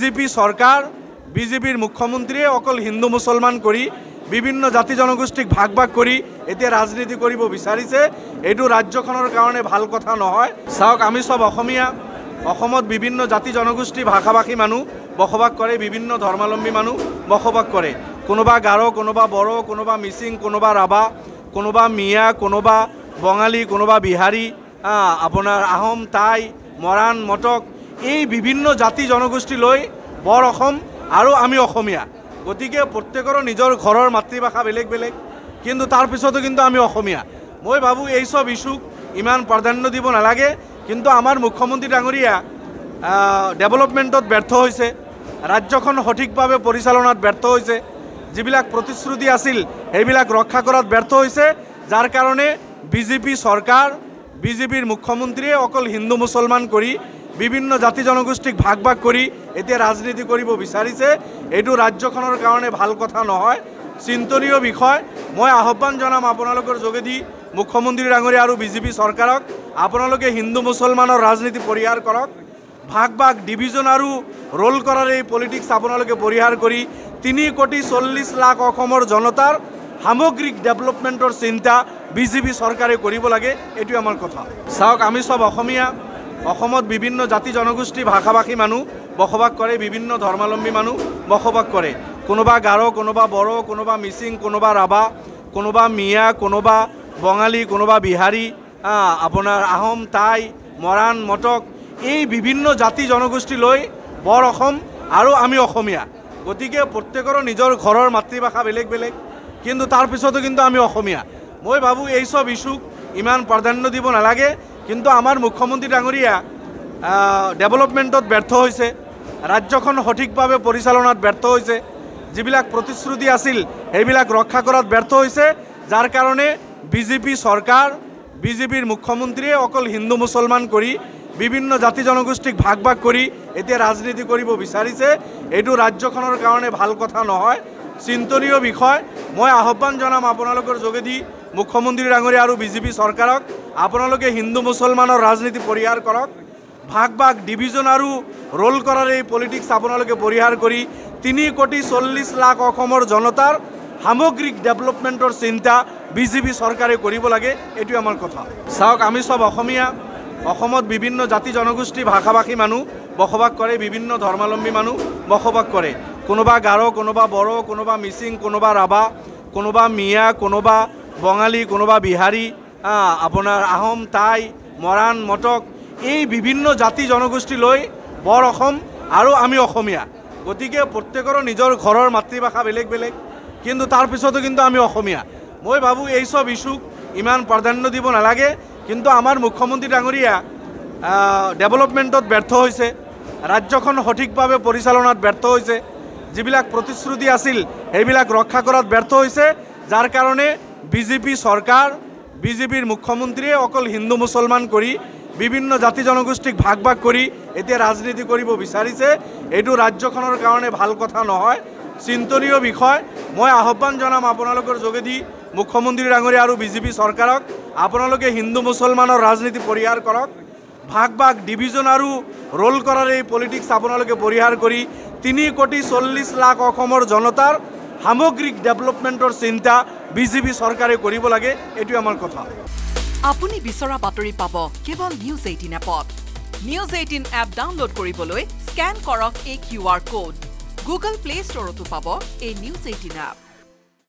BJP সরকার বিজেপির মুখ্যমন্ত্রীয়ে অকল হিন্দু মুছলমান কৰি বিভিন্ন জাতি জনগোষ্ঠীক ভাগ ভাগ কৰি এতিয়া ৰাজনীতি কৰিব বিচাৰিছে এইটো ৰাজ্যখনৰ কাৰণে ভাল কথা নহয় চাওক আমি চব অসমীয়া অসমত বিভিন্ন জাতি জনগোষ্ঠী ভাষাভাষী ভাষী মানুহ বসবাস কৰে বিভিন্ন ধৰ্মাৱলম্বী মানুহ বসবাস কৰে কোনোবা গাৰো কোনোবা বড়ো কোনোবা মিচিং কোনোবা ৰাভা কোনোবা মিয়া কোনোবা বঙালী কোনোবা বিহাৰী আপোনাৰ আহোম টাই মৰাণ মটক এই বিভিন্ন জাতি জনগোষ্ঠী লৈ বৰ অসম আৰু আমি অসমীয়া গতিকে প্ৰত্যেকৰ নিজৰ ঘৰৰ মাতৃভাষা বেলেগ বেলেগ কিন্তু তাৰপিছতো কিন্তু আমি অসমীয়া মই ভাবোঁ এই চব ইছ্যুক ইমান প্ৰাধান্য দিব নালাগে কিন্তু আমাৰ মুখ্যমন্ত্ৰী ডাঙৰীয়া ডেভেলপমেণ্টত ব্যৰ্থ হৈছে ৰাজ্যখন সঠিকভাৱে পৰিচালনাত ব্যৰ্থ হৈছে যিবিলাক প্ৰতিশ্ৰুতি আছিল সেইবিলাক ৰক্ষা কৰাত ব্যৰ্থ হৈছে যাৰ কাৰণে বিজেপি চৰকাৰ বিজেপিৰ মুখ্যমন্ত্ৰীয়ে অকল হিন্দু মুছলমান কৰি বিভিন্ন জাতি জনগোষ্ঠীক ভাগ ভাগ কৰি এতিয়া ৰাজনীতি কৰিব বিচাৰিছে এইটো ৰাজ্যখনৰ কাৰণে ভাল কথা নহয় চিন্তনীয় বিষয় মই আহ্বান জনাম আপোনালোকৰ যোগেদি মুখ্যমন্ত্ৰী ডাঙৰিয়া আৰ বিজেপি চৰকাৰক আপোনালোকে হিন্দু মুছলমানৰ ৰাজনীতি পৰিহাৰ কৰক ভাগ ভাগ ডিভিজন আৰু ৰোল কৰাৰ এই পলিটিক্স আপোনালোকে পৰিহাৰ কৰি তিনি কোটি চল্লিছ লাখ অসমৰ জনতাৰ সামগ্ৰিক ডেভেলপমেণ্টৰ চিন্তা বিজেপি চৰকাৰে কৰিব লাগে এইটোৱে আমাৰ কথা চাওক আমি চব অসমীয়া অসমত বিভিন্ন জাতি জনগোষ্ঠী ভাষী মানুহ বসবাস কৰে বিভিন্ন ধৰ্মাৱলম্বী মানুহ বসবাস কৰে কোনোবা গাৰো কোনোবা বড়ো কোনোবা মিচিং কোনোবা ৰাভা কোনোবা মিয়া কোনোবা বঙালী কোনোবা বিহাৰী আপোনাৰ আহোম টাই মৰাণ মটক এই বিভিন্ন জাতি জনগোষ্ঠী লৈ বৰ অসম আৰু আমি অসমীয়া গতিকে প্ৰত্যেকৰ নিজৰ ঘৰৰ মাতৃভাষা বেলেগ বেলেগ কিন্তু তাৰপিছতো কিন্তু আমি অসমীয়া মই ভাবোঁ এইচব ইছুক ইমান প্ৰাধান্য দিব নালাগে কিন্তু আমাৰ মুখ্যমন্ত্ৰী ডাঙৰীয়া ডেভেলপমেণ্টত ব্যৰ্থ হৈছে ৰাজ্যখন সঠিকভাৱে পৰিচালনাত ব্যৰ্থ হৈছে যিবিলাক প্ৰতিশ্ৰুতি আছিল সেইবিলাক ৰক্ষা কৰাত ব্যৰ্থ হৈছে যাৰ কাৰণে বিজেপি চৰকাৰ বিজেপিৰ মুখ্যমন্ত্ৰীয়ে অকল হিন্দু মুছলমান কৰি বিভিন্ন জাতি জনগোষ্ঠীক ভাগ ভাগ কৰি এতিয়া ৰাজনীতি কৰিব বিচাৰিছে এইটো ৰাজ্যখনৰ কাৰণে ভাল কথা নহয় চিন্তনীয় বিষয় মই আহ্বান জনাম আপোনালোকৰ যোগেদি মুখ্যমন্ত্ৰী ডাঙৰীয়া আৰু বিজেপি চৰকাৰক আপোনালোকে হিন্দু মুছলমানৰ ৰাজনীতি পৰিহাৰ কৰক ভাগ ভাগ ডিভিজন আৰু ৰোল কৰাৰ এই পলিটিক্স আপোনালোকে পৰিহাৰ কৰি তিনি কোটি চল্লিছ লাখ অসমৰ জনতাৰ সামগ্ৰিক ডেভেলপমেণ্টৰ চিন্তা বিজেপি চৰকাৰে কৰিব লাগে এইটোৱে আমাৰ কথা চাওক আমি চব অসমীয়া অসমত বিভিন্ন জাতি জনগোষ্ঠী ভাষী মানুহ বসবাস কৰে বিভিন্ন ধৰ্মাৱলম্বী মানুহ বসবাস কৰে কোনোবা গাৰো কোনোবা বড়ো কোনোবা মিচিং কোনোবা ৰাভা কোনোবা মিয়া কোনোবা বঙালী কোনোবা বিহাৰী আপোনাৰ আহোম টাই মৰাণ মটক এই বিভিন্ন জাতি জনগোষ্ঠী লৈ বৰ অসম আৰু আমি অসমীয়া গতিকে প্ৰত্যেকৰ নিজৰ ঘৰৰ মাতৃভাষা বেলেগ বেলেগ কিন্তু তাৰপিছতো কিন্তু আমি অসমীয়া মই ভাবোঁ এই চব ইছ্যুক ইমান প্ৰাধান্য দিব নালাগে কিন্তু আমাৰ মুখ্যমন্ত্ৰী ডাঙৰীয়া ডেভেলপমেণ্টত ব্যৰ্থ হৈছে ৰাজ্যখন সঠিকভাৱে পৰিচালনাত ব্যৰ্থ হৈছে যিবিলাক প্ৰতিশ্ৰুতি আছিল সেইবিল ৰক্ষা কৰত ব্যৰ্থ হয়েছে যাৰ কাৰণে বিজেপি সৰকাৰ বিজেপিৰ মুখ্যমন্ত্ৰীয়ে অকল হিন্দু মুছলমান কৰি বিভিন্ন জাতি জনগোষ্ঠীক ভাগ ভাগ কৰি এতিয়া ৰাজনীতি কৰিব বিচাৰিছে এইটো ৰাজ্যখনৰ কাৰণে ভাল কথা নহয় চিন্তনীয় বিষয় মই আহ্বান জনাম আপোনালোকৰ যোগেদি মুখ্যমন্ত্ৰী ডাঙৰিয়া আৰ বিজেপি চৰকাৰক আপোনালোকে হিন্দু মুছলমানৰ ৰাজনীতি পৰিহাৰ কৰক ভাগ ভাগ ডিভিজন আৰু ৰোল কৰাৰ এই পলিটিক্স আপোনালোকে পৰিহাৰ কৰি তিনি কোটি চল্লিশ লাখ অসমৰ জনতাৰ সামগ্ৰিক ডেভেলপমেণ্টৰ চিন্তা বিজেপি চৰকাৰে কৰিব লাগে এইটোৱে আমাৰ কথা আপুনি বিচৰা বাতৰি পাব কেৱল নিউজ এইটিন এপত নিউজ এইটিন এপ ডাউনলোড কৰিবলৈ স্কেন কৰক এই Q R code Google play ষ্টৰতো পাব এই নিউজ এইটিন এপ